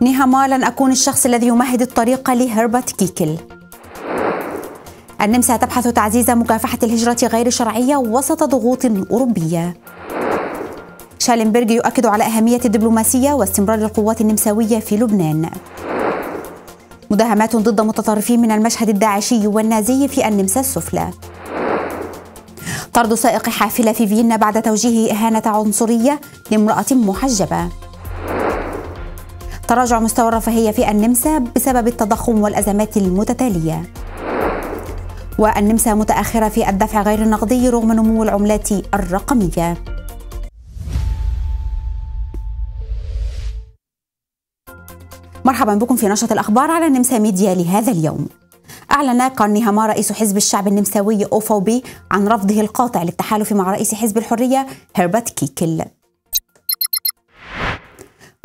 نهما لن أكون الشخص الذي يمهد الطريق لهربرت كيكل النمسا تبحث تعزيز مكافحة الهجرة غير الشرعية وسط ضغوط أوروبية شالنبرغ يؤكد على أهمية الدبلوماسية واستمرار القوات النمساوية في لبنان مداهمات ضد متطرفين من المشهد الداعشي والنازي في النمسا السفلى طرد سائق حافلة في فيينا بعد توجيه إهانة عنصرية لامرأة محجبة تراجع مستوى الرفاهية في النمسا بسبب التضخم والأزمات المتتالية والنمسا متأخرة في الدفع غير النقدي رغم نمو العملات الرقمية مرحبا بكم في نشرة الأخبار على النمسا ميديا لهذا اليوم أعلن كارنيهاما رئيس حزب الشعب النمساوي أوفوبي عن رفضه القاطع للتحالف مع رئيس حزب الحرية هيربت كيكل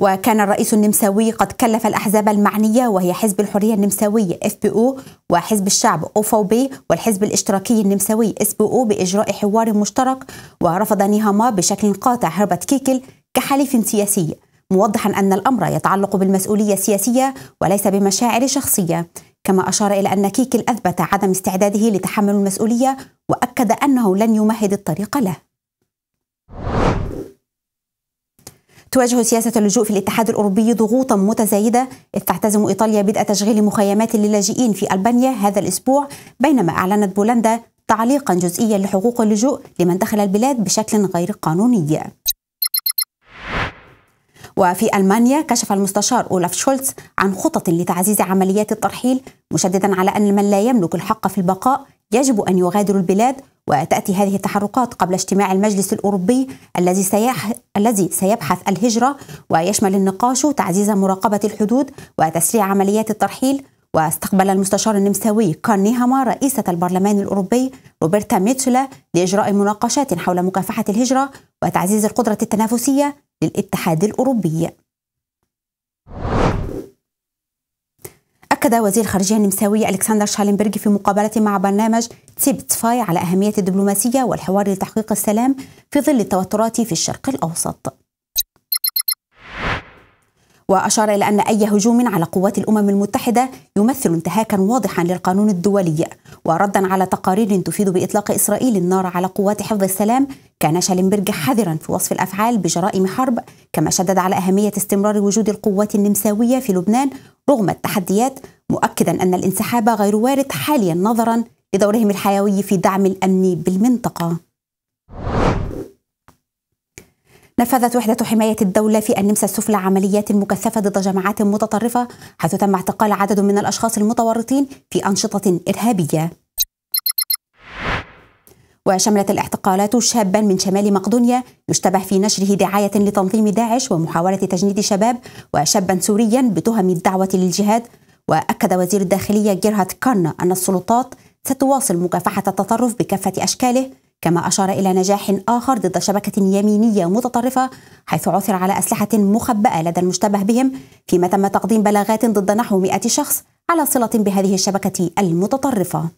وكان الرئيس النمساوي قد كلف الأحزاب المعنية وهي حزب الحرية النمساوي اف بي او وحزب الشعب او بي والحزب الاشتراكي النمساوي اس بي او بإجراء حوار مشترك ورفض نيهاما بشكل قاطع هربت كيكل كحليف سياسي موضحا أن الأمر يتعلق بالمسؤولية السياسية وليس بمشاعر شخصية كما أشار إلى أن كيكل أثبت عدم استعداده لتحمل المسؤولية وأكد أنه لن يمهد الطريق له تواجه سياسة اللجوء في الاتحاد الأوروبي ضغوطا متزايدة إذ تعتزم إيطاليا بدء تشغيل مخيمات للاجئين في ألبانيا هذا الأسبوع بينما أعلنت بولندا تعليقا جزئيا لحقوق اللجوء لمن دخل البلاد بشكل غير قانوني وفي ألمانيا كشف المستشار أولاف شولتز عن خطط لتعزيز عمليات الترحيل مشددا على أن من لا يملك الحق في البقاء يجب أن يغادروا البلاد وتأتي هذه التحركات قبل اجتماع المجلس الأوروبي الذي سيح... الذي سيبحث الهجرة ويشمل النقاش تعزيز مراقبة الحدود وتسريع عمليات الترحيل واستقبل المستشار النمساوي كارنيهاما رئيسة البرلمان الأوروبي روبرتا ميتشلا لإجراء مناقشات حول مكافحة الهجرة وتعزيز القدرة التنافسية للاتحاد الأوروبي أكد وزير الخارجية النمساوي ألكسندر شالنبرغ في مقابلة مع برنامج تيب تفاي على أهمية الدبلوماسية والحوار لتحقيق السلام في ظل التوترات في الشرق الأوسط وأشار إلى أن أي هجوم على قوات الأمم المتحدة يمثل انتهاكا واضحا للقانون الدولي وردا على تقارير تفيد بإطلاق إسرائيل النار على قوات حفظ السلام كان شالنبرج حذرا في وصف الأفعال بجرائم حرب كما شدد على أهمية استمرار وجود القوات النمساوية في لبنان رغم التحديات مؤكدا أن الانسحاب غير وارد حاليا نظرا لدورهم الحيوي في دعم الأمن بالمنطقة نفذت وحدة حماية الدولة في النمسا السفلى عمليات مكثفة ضد جماعات متطرفة حيث تم اعتقال عدد من الأشخاص المتورطين في أنشطة إرهابية وشملت الاعتقالات شابا من شمال مقدونيا يشتبه في نشره دعاية لتنظيم داعش ومحاولة تجنيد شباب وشابا سوريا بتهم الدعوة للجهاد وأكد وزير الداخلية جيرهارد كارن أن السلطات ستواصل مكافحة التطرف بكافة أشكاله كما أشار إلى نجاح آخر ضد شبكة يمينية متطرفة حيث عثر على أسلحة مخبأة لدى المشتبه بهم فيما تم تقديم بلاغات ضد نحو 100 شخص على صلة بهذه الشبكة المتطرفة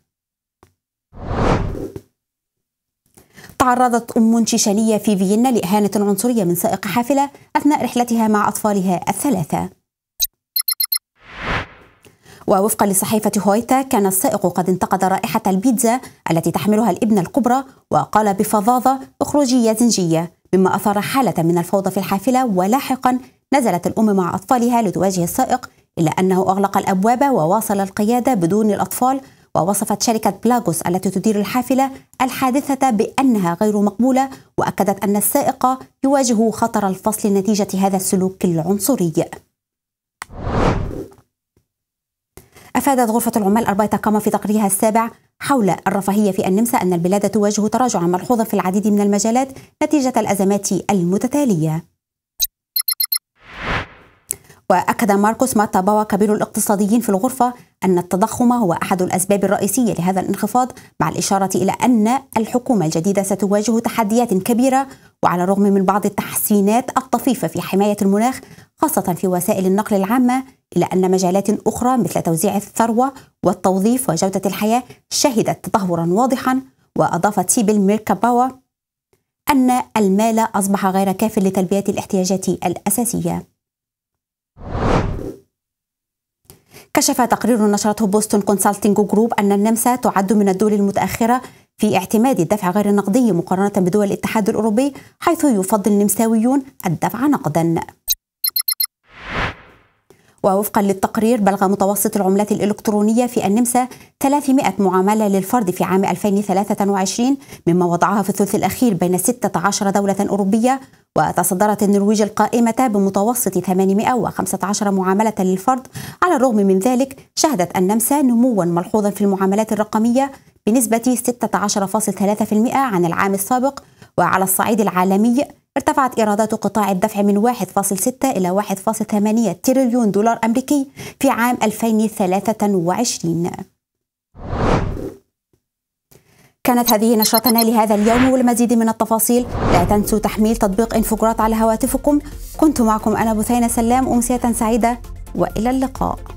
تعرضت أم شيشانية في فيينا لإهانة عنصرية من سائق حافلة أثناء رحلتها مع أطفالها الثلاثة ووفقا لصحيفة هويتا كان السائق قد انتقد رائحة البيتزا التي تحملها الإبنة الكبرى وقال بفظاظة اخرجي يا زنجية مما أثار حالة من الفوضى في الحافلة ولاحقا نزلت الأم مع أطفالها لتواجه السائق إلا أنه أغلق الأبواب وواصل القيادة بدون الأطفال ووصفت شركة بلاغوس التي تدير الحافلة الحادثة بأنها غير مقبولة وأكدت أن السائق يواجه خطر الفصل نتيجة هذا السلوك العنصري أفادت غرفة العمال أربيتا كما في تقريرها السابع حول الرفاهية في النمسا أن البلاد تواجه تراجعا ملحوظا في العديد من المجالات نتيجة الأزمات المتتالية وأكد ماركوس ماتاباوا كبير الاقتصاديين في الغرفة أن التضخم هو أحد الأسباب الرئيسية لهذا الانخفاض مع الإشارة إلى أن الحكومة الجديدة ستواجه تحديات كبيرة وعلى الرغم من بعض التحسينات الطفيفة في حماية المناخ خاصة في وسائل النقل العامة إلا أن مجالات أخرى مثل توزيع الثروة والتوظيف وجودة الحياة شهدت تدهورا واضحا وأضافت سيبل ميركا باور أن المال أصبح غير كاف لتلبية الاحتياجات الأساسية كشف تقرير نشرته بوستون كونسلتنج جروب أن النمسا تعد من الدول المتأخرة في اعتماد الدفع غير النقدي مقارنة بدول الاتحاد الأوروبي حيث يفضل النمساويون الدفع نقداً ووفقا للتقرير بلغ متوسط العملات الإلكترونية في النمسا 300 معاملة للفرد في عام 2023 مما وضعها في الثلث الأخير بين 16 دولة أوروبية وتصدرت النرويج القائمة بمتوسط 815 معاملة للفرد على الرغم من ذلك شهدت النمسا نموا ملحوظا في المعاملات الرقمية بنسبة 16.3% عن العام السابق وعلى الصعيد العالمي ارتفعت إيرادات قطاع الدفع من 1.6 إلى 1.8 تريليون دولار أمريكي في عام 2023 كانت هذه نشرتنا لهذا اليوم والمزيد من التفاصيل لا تنسوا تحميل تطبيق انفجرات على هواتفكم كنت معكم أنا بثينة سلام أمسية سعيدة وإلى اللقاء